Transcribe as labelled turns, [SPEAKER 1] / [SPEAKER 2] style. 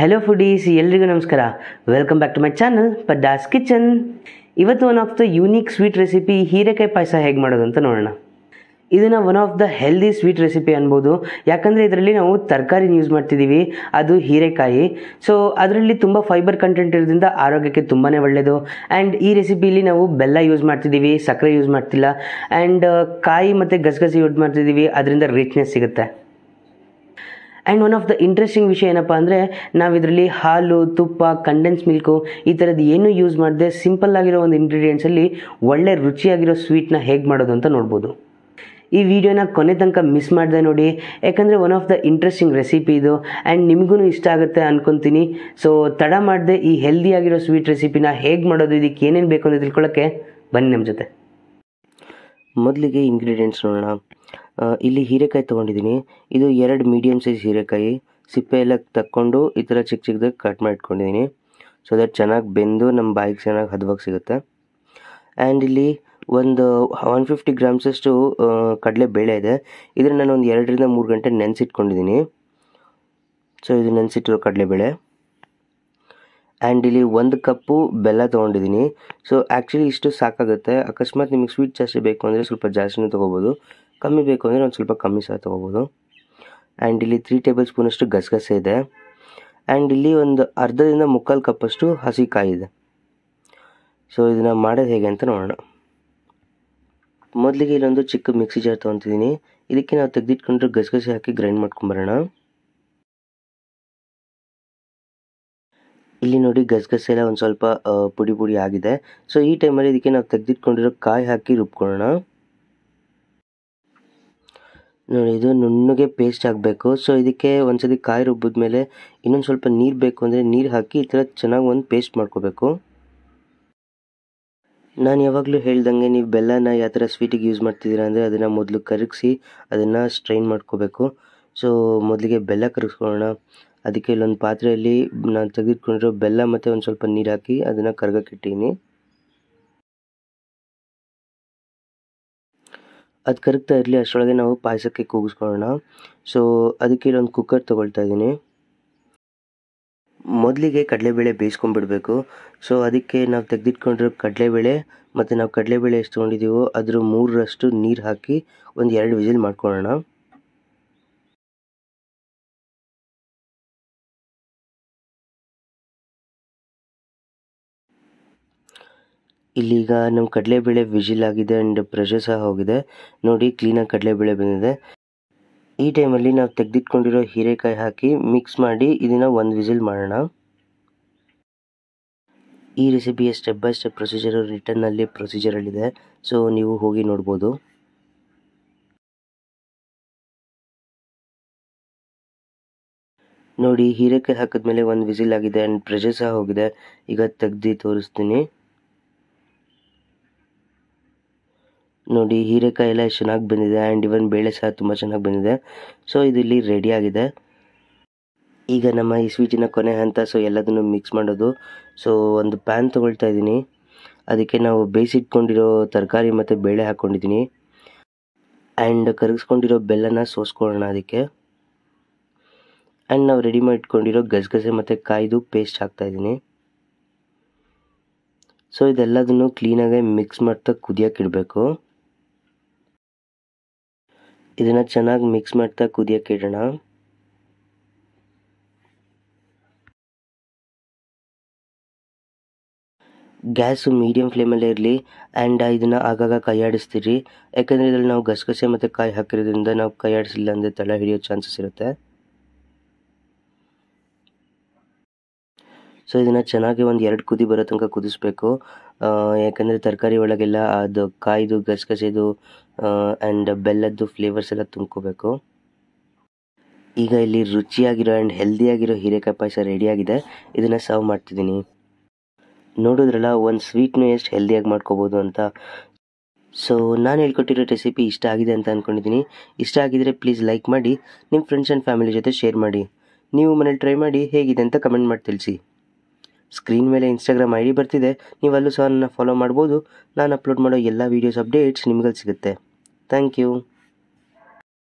[SPEAKER 1] hello foodies ಎಲ್ರಿಗೂ ನಮಸ್ಕಾರ welcome back to my channel Paddas kitchen ಇವತ್ತು one of the unique sweet recipe ಹೀರೆಕಾಯಿ ಪಾಯಸ ಹೇಗೆ ಮಾಡೋದು ಅಂತ ನೋಡೋಣ ಇದನ್ನು one of the healthy sweet recipe ಅನ್ಬೋದು ಯಾಕಂದರೆ ಇದರಲ್ಲಿ ನಾವು ತರಕಾರಿನ ಯೂಸ್ ಮಾಡ್ತಿದ್ದೀವಿ ಅದು ಹೀರೆಕಾಯಿ ಸೊ ಅದರಲ್ಲಿ ತುಂಬ ಫೈಬರ್ ಕಂಟೆಂಟ್ ಇರೋದ್ರಿಂದ ಆರೋಗ್ಯಕ್ಕೆ ತುಂಬಾ ಒಳ್ಳೆಯದು ಆ್ಯಂಡ್ ಈ ರೆಸಿಪಿಯಲ್ಲಿ ನಾವು ಬೆಲ್ಲ ಯೂಸ್ ಮಾಡ್ತಿದ್ದೀವಿ ಸಕ್ಕರೆ ಯೂಸ್ ಮಾಡ್ತಿಲ್ಲ ಆ್ಯಂಡ್ ಕಾಯಿ ಮತ್ತು ಗಸಗಸೆ ಯೂಸ್ ಮಾಡ್ತಿದ್ದೀವಿ ಅದರಿಂದ ರಿಚ್ನೆಸ್ ಸಿಗುತ್ತೆ and one of the interesting ವಿಷಯ ಏನಪ್ಪ ಅಂದರೆ ನಾವು ಇದರಲ್ಲಿ ಹಾಲು ತುಪ್ಪ ಕಂಡೆನ್ಸ್ ಮಿಲ್ಕು ಈ ಥರದ್ದು ಏನೂ ಯೂಸ್ ಮಾಡದೆ ಸಿಂಪಲ್ ಆಗಿರೋ ಒಂದು ಇಂಗ್ರೀಡಿಯೆಂಟ್ಸಲ್ಲಿ ಒಳ್ಳೆ ರುಚಿಯಾಗಿರೋ ಸ್ವೀಟ್ನ ಹೇಗೆ ಮಾಡೋದು ಅಂತ ನೋಡ್ಬೋದು ಈ ವಿಡಿಯೋನ ಕೊನೆ ತನಕ ಮಿಸ್ ಮಾಡಿದೆ ನೋಡಿ ಯಾಕಂದರೆ one of the interesting recipe ಇದು ಆ್ಯಂಡ್ ನಿಮಗೂ ಇಷ್ಟ ಆಗುತ್ತೆ ಅನ್ಕೊಂತೀನಿ ಸೊ ತಡ ಮಾಡಿದೆ ಈ ಹೆಲ್ದಿಯಾಗಿರೋ ಸ್ವೀಟ್ ರೆಸಿಪಿನ ಹೇಗೆ ಮಾಡೋದು ಇದಕ್ಕೆ ಏನೇನು ಬೇಕು ಅಂತ ತಿಳ್ಕೊಳ್ಳೋಕ್ಕೆ ಬನ್ನಿ ನಮ್ಮ ಜೊತೆ
[SPEAKER 2] ಮೊದಲಿಗೆ ಇಂಗ್ರೀಡಿಯೆಂಟ್ಸ್ ನೋಡೋಣ ಇಲ್ಲಿ ಹೀರೆಕಾಯಿ ತೊಗೊಂಡಿದ್ದೀನಿ ಇದು ಎರಡು ಮೀಡಿಯಮ್ ಸೈಜ್ ಹೀರೆಕಾಯಿ ಸಿಪ್ಪೆ ಎಲ್ಲ ತಕ್ಕೊಂಡು ಈ ಥರ ಚಿಕ್ಕ ಚಿಕ್ಕದಾಗಿ ಕಟ್ ಮಾಡಿಟ್ಕೊಂಡಿದ್ದೀನಿ ಸೊ ದಟ್ ಚೆನ್ನಾಗಿ ಬೆಂದು ನಮ್ಮ ಬಾಯಿಗೆ ಚೆನ್ನಾಗಿ ಹದವಾಗಿ ಸಿಗುತ್ತೆ ಆ್ಯಂಡ್ ಇಲ್ಲಿ ಒಂದು ಒನ್ ಫಿಫ್ಟಿ ಗ್ರಾಮ್ಸಷ್ಟು ಬೇಳೆ ಇದೆ ಇದನ್ನು ನಾನು ಒಂದು ಎರಡರಿಂದ ಮೂರು ಗಂಟೆ ನೆನೆಸಿಟ್ಕೊಂಡಿದ್ದೀನಿ ಸೊ ಇದು ನೆನೆಸಿಟ್ಟಿರೋ ಕಡಲೆಬೇಳೆ ಆ್ಯಂಡ್ ಇಲ್ಲಿ ಒಂದು ಕಪ್ಪು ಬೆಲ್ಲ ತೊಗೊಂಡಿದ್ದೀನಿ ಸೊ ಆ್ಯಕ್ಚುಲಿ ಇಷ್ಟು ಸಾಕಾಗುತ್ತೆ ಅಕಸ್ಮಾತ್ ನಿಮಗೆ ಸ್ವೀಟ್ ಜಾಸ್ತಿ ಬೇಕು ಅಂದರೆ ಸ್ವಲ್ಪ ಜಾಸ್ತಿನೂ ತೊಗೋಬೋದು ಕಮ್ಮಿ ಬೇಕು ಅಂದರೆ ಒಂದು ಸ್ವಲ್ಪ ಕಮ್ಮಿ ಸಹ ತೊಗೋಬೋದು ಆ್ಯಂಡ್ ಇಲ್ಲಿ ತ್ರೀ ಟೇಬಲ್ ಸ್ಪೂನಷ್ಟು ಗಸಗಸೆ ಇದೆ ಆ್ಯಂಡ್ ಇಲ್ಲಿ ಒಂದು ಅರ್ಧದಿಂದ ಮುಕ್ಕಾಲು ಕಪ್ಪಷ್ಟು ಹಸಿಕಾಯಿ ಇದೆ ಸೊ ಇದನ್ನು ಮಾಡೋದು ಹೇಗೆ ಅಂತ ನೋಡೋಣ ಮೊದಲಿಗೆ ಇಲ್ಲೊಂದು ಚಿಕ್ಕ ಮಿಕ್ಸಿ ಜಾರ್ ತೊಗೊತಿದ್ದೀನಿ ಇದಕ್ಕೆ ನಾವು ತೆಗೆದಿಟ್ಕೊಂಡ್ರೆ ಗಸಗಸೆ ಹಾಕಿ ಗ್ರೈಂಡ್ ಮಾಡ್ಕೊಂಬರೋಣ ಇಲ್ಲಿ ನೋಡಿ ಗಸಗಸೆಲ್ಲ ಒಂದು ಸ್ವಲ್ಪ ಪುಡಿ ಪುಡಿ ಆಗಿದೆ ಸೊ ಈ ಟೈಮಲ್ಲಿ ಇದಕ್ಕೆ ನಾವು ತೆಗೆದಿಟ್ಕೊಂಡಿರೋ ಕಾಯಿ ಹಾಕಿ ರುಬ್ಕೊಳ್ಳೋಣ ನೋಡಿ ಇದು ನುಣ್ಣಗೆ ಪೇಸ್ಟ್ ಆಗಬೇಕು ಸೊ ಇದಕ್ಕೆ ಒಂದ್ಸತಿ ಕಾಯಿ ರುಬ್ಬಿದ ಮೇಲೆ ಇನ್ನೊಂದು ಸ್ವಲ್ಪ ನೀರು ಬೇಕು ಅಂದರೆ ನೀರು ಹಾಕಿ ಈ ಥರ ಚೆನ್ನಾಗಿ ಒಂದು ಪೇಸ್ಟ್ ಮಾಡ್ಕೋಬೇಕು ನಾನು ಯಾವಾಗಲೂ ಹೇಳ್ದಂಗೆ ನೀವು ಬೆಲ್ಲನ ಯಾವ ಥರ ಸ್ವೀಟಿಗೆ ಯೂಸ್ ಮಾಡ್ತಿದ್ದೀರಾ ಅಂದರೆ ಅದನ್ನು ಮೊದಲು ಕರಗಿಸಿ ಅದನ್ನು ಸ್ಟ್ರೈನ್ ಮಾಡ್ಕೋಬೇಕು ಸೊ ಮೊದಲಿಗೆ ಬೆಲ್ಲ ಕರಗಿಸ್ಕೊಳ್ಳೋಣ ಅದಕ್ಕೆ ಇಲ್ಲೊಂದು ಪಾತ್ರೆಯಲ್ಲಿ ನಾನು ತೆಗೆದುಕೊಂಡಿರೋ ಬೆಲ್ಲ ಮತ್ತು ಒಂದು ಸ್ವಲ್ಪ ನೀರು ಹಾಕಿ ಅದನ್ನು ಕರಗಕ್ಕಿಟ್ಟೀನಿ ಅದು ಕರಗ್ತಾ ಇರಲಿ ಅಷ್ಟರೊಳಗೆ ನಾವು ಪಾಯಸಕ್ಕೆ ಕೂಗಿಸ್ಕೊಳ್ಳೋಣ ಸೊ ಅದಕ್ಕೆ ಇಲ್ಲೊಂದು ಕುಕ್ಕರ್ ತೊಗೊಳ್ತಾ ಇದ್ದೀನಿ ಮೊದಲಿಗೆ ಕಡಲೆಬೇಳೆ ಬೇಯಿಸ್ಕೊಂಡ್ಬಿಡ್ಬೇಕು ಸೊ ಅದಕ್ಕೆ ನಾವು ತೆಗೆದಿಟ್ಕೊಂಡಿರೋ ಕಡಲೆಬೇಳೆ ಮತ್ತು ನಾವು ಕಡಲೆಬೇಳೆ ಎಷ್ಟು ತೊಗೊಂಡಿದ್ದೀವೋ ಅದರ ಮೂರರಷ್ಟು ನೀರು ಹಾಕಿ ಒಂದು ಎರಡು ವಿಸಿಲ್ ಮಾಡ್ಕೊಳ್ಳೋಣ ಇಲ್ಲಿಗ ನಮ್ಮ ಕಡಲೆಬೇಳೆ ವಿಜಿಲ್ ಆಗಿದೆ ಅಂಡ್ ಪ್ರೆಷರ್ ಸಹ ಹೋಗಿದೆ ನೋಡಿ ಕ್ಲೀನಾಗಿ ಕಡಲೆಬೇಳೆ ಬಂದಿದೆ ಈ ಟೈಮಲ್ಲಿ ನಾವು ತೆಗೆದಿಟ್ಕೊಂಡಿರೋ ಹೀರೆಕಾಯಿ ಹಾಕಿ ಮಿಕ್ಸ್ ಮಾಡಿ ಇದನ್ನು ಒಂದು ವಿಸಿಲ್ ಮಾಡೋಣ ಈ ರೆಸಿಪಿಯ ಸ್ಟೆಪ್ ಬೈ ಸ್ಟೆಪ್ ಪ್ರೊಸೀಜರ್ ರಿಟರ್ನಲ್ಲಿ ಪ್ರೊಸೀಜರಲ್ಲಿದೆ ಸೊ ನೀವು ಹೋಗಿ ನೋಡ್ಬೋದು ನೋಡಿ ಹೀರೆಕಾಯಿ ಹಾಕಿದ್ಮೇಲೆ ಒಂದು ವಿಸಿಲ್ ಆಗಿದೆ ಆ್ಯಂಡ್ ಪ್ರೆಷರ್ ಸಹ ಹೋಗಿದೆ ಈಗ ತೆಗ್ದು ತೋರಿಸ್ತೀನಿ ನೋಡಿ ಹೀರೆಕಾಯಿ ಎಲ್ಲ ಚೆನ್ನಾಗಿ ಬಂದಿದೆ ಆ್ಯಂಡ್ ಇವನ್ ಬೇಳೆ ಸಹ ತುಂಬ ಚೆನ್ನಾಗಿ ಬಂದಿದೆ ಸೊ ಇದು ಇಲ್ಲಿ ಆಗಿದೆ ಈಗ ನಮ್ಮ ಈ ಸ್ವೀಟಿನ ಕೊನೆ ಹಂತ ಸೊ ಎಲ್ಲದನ್ನು ಮಿಕ್ಸ್ ಮಾಡೋದು ಸೊ ಒಂದು ಪ್ಯಾನ್ ತೊಗೊಳ್ತಾ ಇದ್ದೀನಿ ಅದಕ್ಕೆ ನಾವು ಬೇಯಿಸಿಟ್ಕೊಂಡಿರೋ ತರಕಾರಿ ಮತ್ತು ಬೇಳೆ ಹಾಕ್ಕೊಂಡಿದ್ದೀನಿ ಆ್ಯಂಡ್ ಕರಗಿಸ್ಕೊಂಡಿರೋ ಬೆಲ್ಲನ ಸೋಸ್ಕೊಳ್ಳೋಣ ಅದಕ್ಕೆ ಆ್ಯಂಡ್ ನಾವು ರೆಡಿ ಮಾಡಿಟ್ಕೊಂಡಿರೋ ಗಸಗಸೆ ಮತ್ತು ಕಾಯ್ದು ಪೇಸ್ಟ್ ಇದ್ದೀನಿ ಸೊ ಇದೆಲ್ಲದನ್ನು ಕ್ಲೀನಾಗೆ ಮಿಕ್ಸ್ ಮಾಡ್ತಾ ಕುದಿಯೋಕ್ಕಿಡಬೇಕು ಇದನ್ನ ಚೆನ್ನಾಗಿ ಮಿಕ್ಸ್ ಮಾಡ್ತಾ ಕುದಿಯಕ್ಕೆ ಇಡೋಣ ಗ್ಯಾಸು ಮೀಡಿಯಂ ಫ್ಲೇಮಲ್ಲೇ ಇರಲಿ ಆ್ಯಂಡ್ ಇದನ್ನು ಆಗಾಗ ಕೈಯಾಡಿಸ್ತೀರಿ ಯಾಕೆಂದರೆ ಇದರಲ್ಲಿ ನಾವು ಗಸಗಸೆ ಮತ್ತು ಕಾಯಿ ಹಾಕಿರೋದ್ರಿಂದ ನಾವು ಕೈಯಾಡಿಸಿಲ್ಲ ಅಂದರೆ ತಳ ಹಿಡಿಯೋ ಚಾನ್ಸಸ್ ಇರುತ್ತೆ ಸೊ ಇದನ್ನು ಚೆನ್ನಾಗಿ ಒಂದು ಎರಡು ಕುದಿ ಬರೋ ತನಕ ಕುದಿಸ್ಬೇಕು ಯಾಕಂದರೆ ತರಕಾರಿ ಒಳಗೆಲ್ಲ ಅದು ಕಾಯ್ದು ಗಸಗಸೆದು ಆ್ಯಂಡ್ ಬೆಲ್ಲದ್ದು ಫ್ಲೇವರ್ಸ್ ಎಲ್ಲ ತುಂಬ್ಕೋಬೇಕು ಈಗ ಇಲ್ಲಿ ರುಚಿಯಾಗಿರೋ ಆ್ಯಂಡ್ ಹೆಲ್ದಿಯಾಗಿರೋ ಹೀರೆಕಾಯಿ ಪಾಯಸ ರೆಡಿಯಾಗಿದೆ ಇದನ್ನು ಸರ್ವ್ ಮಾಡ್ತಿದ್ದೀನಿ ನೋಡಿದ್ರಲ್ಲ ಒಂದು ಸ್ವೀಟ್ನು ಎಷ್ಟು ಹೆಲ್ದಿಯಾಗಿ ಮಾಡ್ಕೋಬೋದು ಅಂತ ಸೊ ನಾನು ಹೇಳ್ಕೊಟ್ಟಿರೋ ರೆಸಿಪಿ ಇಷ್ಟ ಆಗಿದೆ ಅಂತ ಅಂದ್ಕೊಂಡಿದ್ದೀನಿ ಇಷ್ಟ ಆಗಿದ್ರೆ ಪ್ಲೀಸ್ ಲೈಕ್ ಮಾಡಿ ನಿಮ್ಮ ಫ್ರೆಂಡ್ಸ್ ಆ್ಯಂಡ್ ಫ್ಯಾಮಿಲಿ ಜೊತೆ ಶೇರ್ ಮಾಡಿ ನೀವು ಮನೇಲಿ ಟ್ರೈ ಮಾಡಿ ಹೇಗಿದೆ ಅಂತ ಕಮೆಂಟ್ ಮಾಡಿ ತಿಳಿಸಿ ಸ್ಕ್ರೀನ್ ಮೇಲೆ ಇನ್ಸ್ಟಾಗ್ರಾಮ್ ಐ ಡಿ ಬರ್ತಿದೆ ನೀವು ಅಲ್ಲೂ ಸಹ ನನ್ನ ಫಾಲೋ ಮಾಡ್ಬೋದು ನಾನು ಅಪ್ಲೋಡ್ ಮಾಡೋ ಎಲ್ಲ ವೀಡಿಯೋಸ್ ಅಪ್ಡೇಟ್ಸ್ ನಿಮಗೆ ಸಿಗುತ್ತೆ ಥ್ಯಾಂಕ್ ಯು